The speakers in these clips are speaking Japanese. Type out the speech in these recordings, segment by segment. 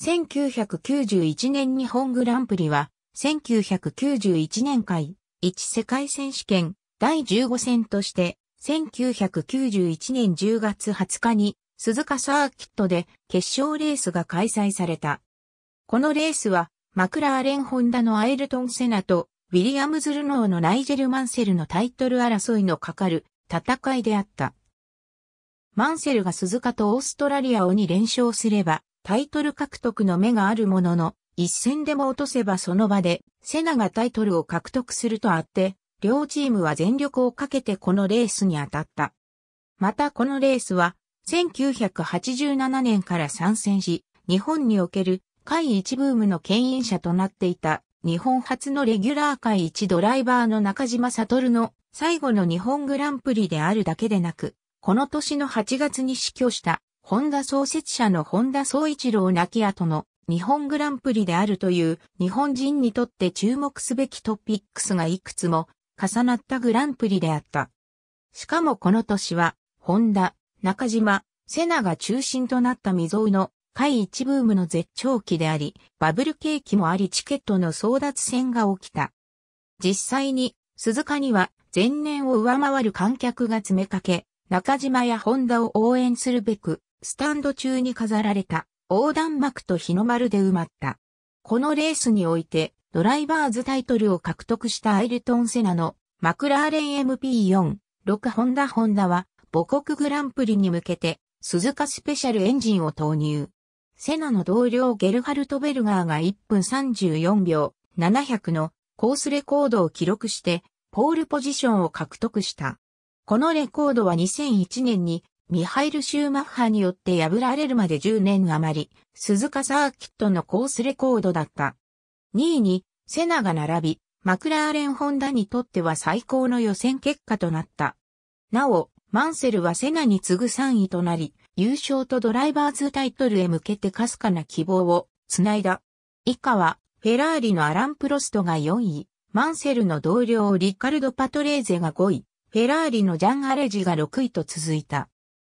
1991年日本グランプリは、1991年会、1世界選手権第15戦として、1991年10月20日に鈴鹿サーキットで決勝レースが開催された。このレースは、マクラーレン・ホンダのアイルトン・セナと、ウィリアムズ・ルノーのナイジェル・マンセルのタイトル争いのかかる戦いであった。マンセルが鈴鹿とオーストラリアをに連勝すれば、タイトル獲得の目があるものの、一戦でも落とせばその場で、セナがタイトルを獲得するとあって、両チームは全力をかけてこのレースに当たった。またこのレースは、1987年から参戦し、日本における会一ブームの牽引者となっていた、日本初のレギュラー会一ドライバーの中島悟の最後の日本グランプリであるだけでなく、この年の8月に死去したホンダ創設者の本田総一郎亡き後の日本グランプリであるという日本人にとって注目すべきトピックスがいくつも重なったグランプリであった。しかもこの年は、ホンダ、中島、セナが中心となった未曾有の会一ブームの絶頂期であり、バブル景気もありチケットの争奪戦が起きた。実際に、鈴鹿には前年を上回る観客が詰めかけ、中島やホンダを応援するべく、スタンド中に飾られた横断幕と日の丸で埋まった。このレースにおいてドライバーズタイトルを獲得したアイルトン・セナのマクラーレン MP4、6ホンダホンダは母国グランプリに向けて鈴鹿スペシャルエンジンを投入。セナの同僚ゲルハルト・ベルガーが1分34秒700のコースレコードを記録してポールポジションを獲得した。このレコードは2001年にミハイル・シューマッハによって破られるまで10年余り、鈴鹿サーキットのコースレコードだった。2位に、セナが並び、マクラーレン・ホンダにとっては最高の予選結果となった。なお、マンセルはセナに次ぐ3位となり、優勝とドライバーズタイトルへ向けてかすかな希望を繋いだ。以下は、フェラーリのアラン・プロストが4位、マンセルの同僚リカルド・パトレーゼが5位、フェラーリのジャン・アレジが6位と続いた。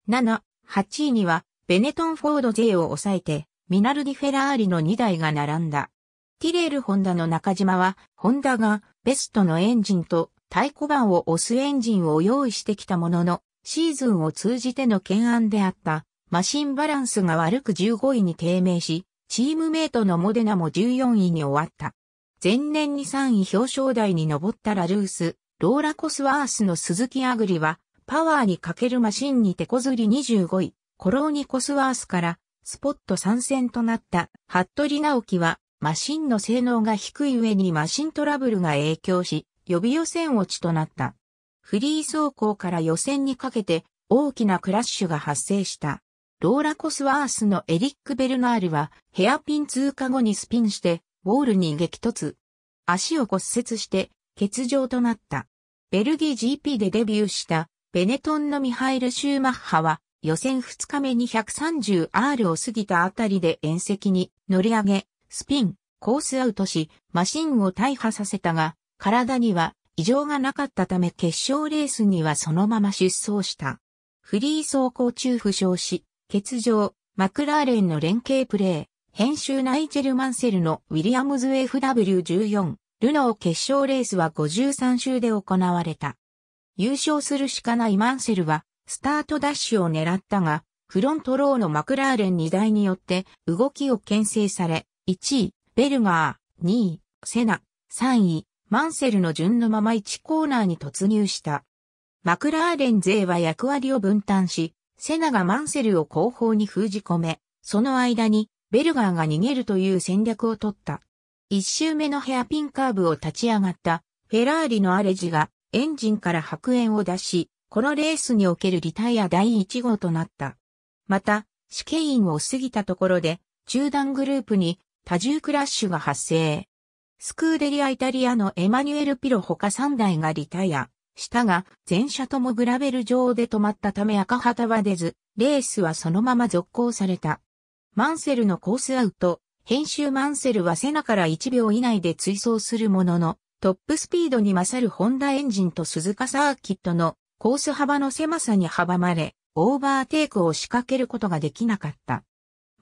7、8位には、ベネトン・フォードイを抑えて、ミナルディ・フェラーリの2台が並んだ。ティレール・ホンダの中島は、ホンダがベストのエンジンと太鼓板を押すエンジンを用意してきたものの、シーズンを通じての懸案であった、マシンバランスが悪く15位に低迷し、チームメイトのモデナも14位に終わった。前年に3位表彰台に上ったラルース、ローラ・コスワースの鈴木アグリはパワーにかけるマシンに手こずり25位、コローニコスワースからスポット参戦となった服部直樹はマシンの性能が低い上にマシントラブルが影響し、予備予選落ちとなった。フリー走行から予選にかけて大きなクラッシュが発生した。ローラコスワースのエリック・ベルナールはヘアピン通過後にスピンしてウォールに激突。足を骨折して欠場となった。ベルギー GP でデビューしたベネトンのミハイル・シューマッハは、予選2日目に 130R を過ぎたあたりで縁石に乗り上げ、スピン、コースアウトし、マシンを大破させたが、体には異常がなかったため決勝レースにはそのまま出走した。フリー走行中負傷し、欠場、マクラーレンの連携プレー、編集ナイジェル・マンセルのウィリアムズ FW14、ルノー決勝レースは53周で行われた。優勝するしかないマンセルは、スタートダッシュを狙ったが、フロントローのマクラーレン2台によって動きを牽制され、1位、ベルガー、2位、セナ、3位、マンセルの順のまま1コーナーに突入した。マクラーレン勢は役割を分担し、セナがマンセルを後方に封じ込め、その間にベルガーが逃げるという戦略を取った。一周目のヘアピンカーブを立ち上がったフェラーリのアレジがエンジンから白煙を出し、このレースにおけるリタイア第1号となった。また、試験員を過ぎたところで、中段グループに多重クラッシュが発生。スクーデリアイタリアのエマニュエル・ピロ他3台がリタイアしたが、全車ともグラベル上で止まったため赤旗は出ず、レースはそのまま続行された。マンセルのコースアウト、編集マンセルはセナから1秒以内で追走するものの、トップスピードに勝るホンダエンジンと鈴鹿サーキットのコース幅の狭さに阻まれ、オーバーテイクを仕掛けることができなかった。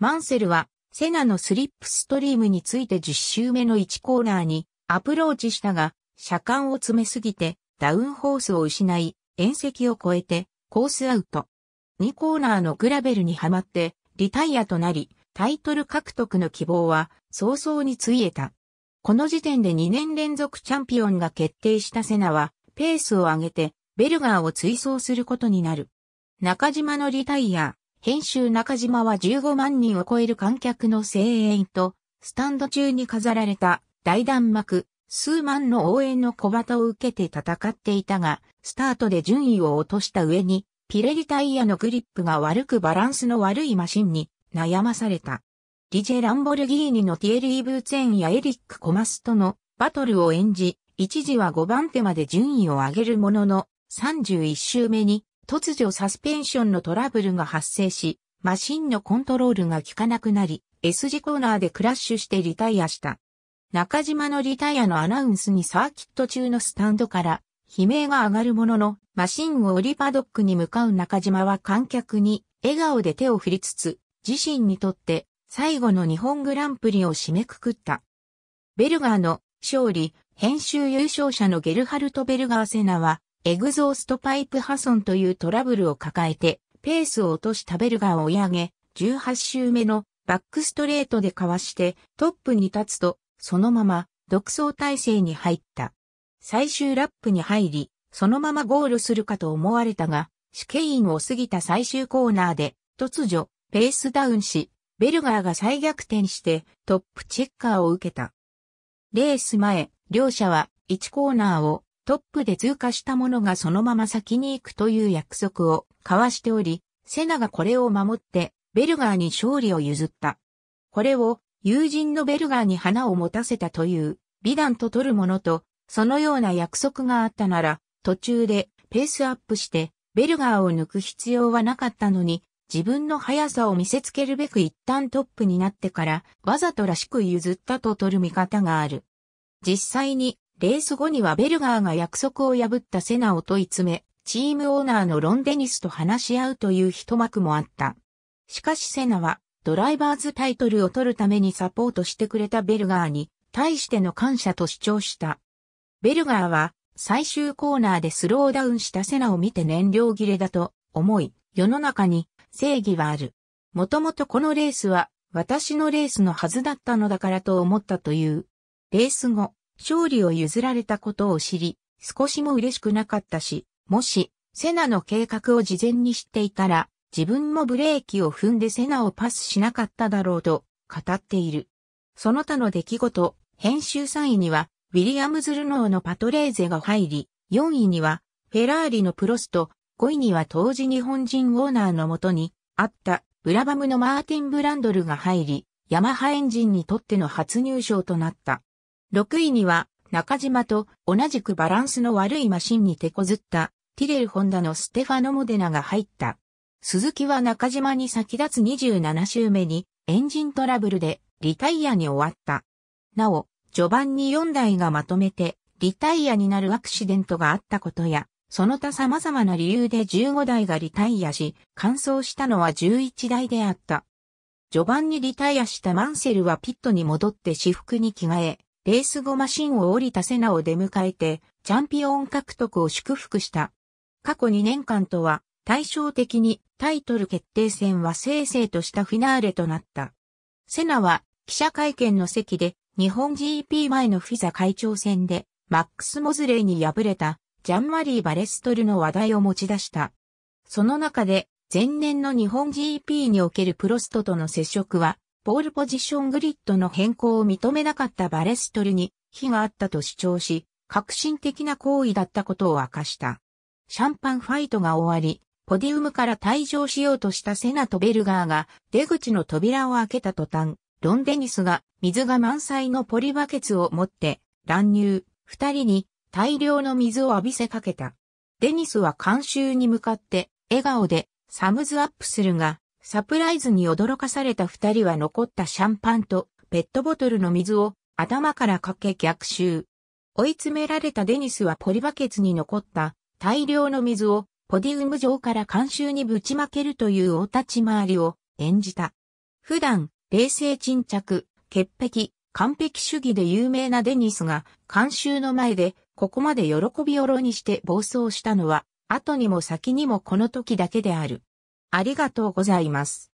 マンセルは、セナのスリップストリームについて10周目の1コーナーにアプローチしたが、車間を詰めすぎてダウンホースを失い、縁石を越えてコースアウト。2コーナーのグラベルにはまってリタイアとなり、タイトル獲得の希望は早々についえた。この時点で2年連続チャンピオンが決定したセナは、ペースを上げて、ベルガーを追走することになる。中島のリタイア、編集中島は15万人を超える観客の声援と、スタンド中に飾られた大弾幕、数万の応援の小旗を受けて戦っていたが、スタートで順位を落とした上に、ピレリタイヤのグリップが悪くバランスの悪いマシンに悩まされた。d ジェ・ランボルギーニのティエリー・ブーツェンやエリック・コマスとのバトルを演じ、一時は5番手まで順位を上げるものの、31周目に突如サスペンションのトラブルが発生し、マシンのコントロールが効かなくなり、S 字コーナーでクラッシュしてリタイアした。中島のリタイアのアナウンスにサーキット中のスタンドから、悲鳴が上がるものの、マシンを降りパドックに向かう中島は観客に笑顔で手を振りつつ、自身にとって最後の日本グランプリを締めくくった。ベルガーの勝利、編集優勝者のゲルハルト・ベルガーセナは、エグゾーストパイプ破損というトラブルを抱えて、ペースを落としたベルガーを追い上げ、18周目のバックストレートでかわしてトップに立つと、そのまま独走体制に入った。最終ラップに入り、そのままゴールするかと思われたが、試験員を過ぎた最終コーナーで、突如、ペースダウンし、ベルガーが再逆転してトップチェッカーを受けた。レース前、両者は1コーナーをトップで通過した者がそのまま先に行くという約束を交わしており、セナがこれを守ってベルガーに勝利を譲った。これを友人のベルガーに花を持たせたという美談と取るものと、そのような約束があったなら、途中でペースアップしてベルガーを抜く必要はなかったのに、自分の速さを見せつけるべく一旦トップになってから、わざとらしく譲ったと取る見方がある。実際に、レース後にはベルガーが約束を破ったセナを問い詰め、チームオーナーのロン・デニスと話し合うという一幕もあった。しかしセナは、ドライバーズタイトルを取るためにサポートしてくれたベルガーに、対しての感謝と主張した。ベルガーは、最終コーナーでスローダウンしたセナを見て燃料切れだと思い、世の中に正義はある。もともとこのレースは私のレースのはずだったのだからと思ったという。レース後、勝利を譲られたことを知り、少しも嬉しくなかったし、もし、セナの計画を事前に知っていたら、自分もブレーキを踏んでセナをパスしなかっただろうと語っている。その他の出来事、編集3位には、ウィリアムズ・ルノーのパトレーゼが入り、4位には、フェラーリのプロスト、5位には当時日本人オーナーのもとにあったブラバムのマーティン・ブランドルが入り、ヤマハエンジンにとっての初入賞となった。6位には中島と同じくバランスの悪いマシンに手こずったティレル・ホンダのステファノ・モデナが入った。鈴木は中島に先立つ27周目にエンジントラブルでリタイアに終わった。なお、序盤に4台がまとめてリタイアになるアクシデントがあったことや、その他様々な理由で15台がリタイアし、完走したのは11台であった。序盤にリタイアしたマンセルはピットに戻って私服に着替え、レース後マシンを降りたセナを出迎えて、チャンピオン獲得を祝福した。過去2年間とは、対照的にタイトル決定戦は正々としたフィナーレとなった。セナは記者会見の席で日本 GP 前のフィザ会長戦でマックス・モズレイに敗れたジャンマリー・バレストルの話題を持ち出した。その中で、前年の日本 GP におけるプロストとの接触は、ポールポジショングリッドの変更を認めなかったバレストルに、非があったと主張し、革新的な行為だったことを明かした。シャンパンファイトが終わり、ポディウムから退場しようとしたセナとベルガーが出口の扉を開けた途端、ロン・デニスが水が満載のポリバケツを持って乱入、二人に大量の水を浴びせかけた。デニスは監修に向かって笑顔でサムズアップするが、サプライズに驚かされた二人は残ったシャンパンとペットボトルの水を頭からかけ逆襲。追い詰められたデニスはポリバケツに残った大量の水をポディウム上から監修にぶちまけるというお立ち回りを演じた。普段、冷静沈着、潔癖、完璧主義で有名なデニスが監修の前でここまで喜びおろにして暴走したのは、後にも先にもこの時だけである。ありがとうございます。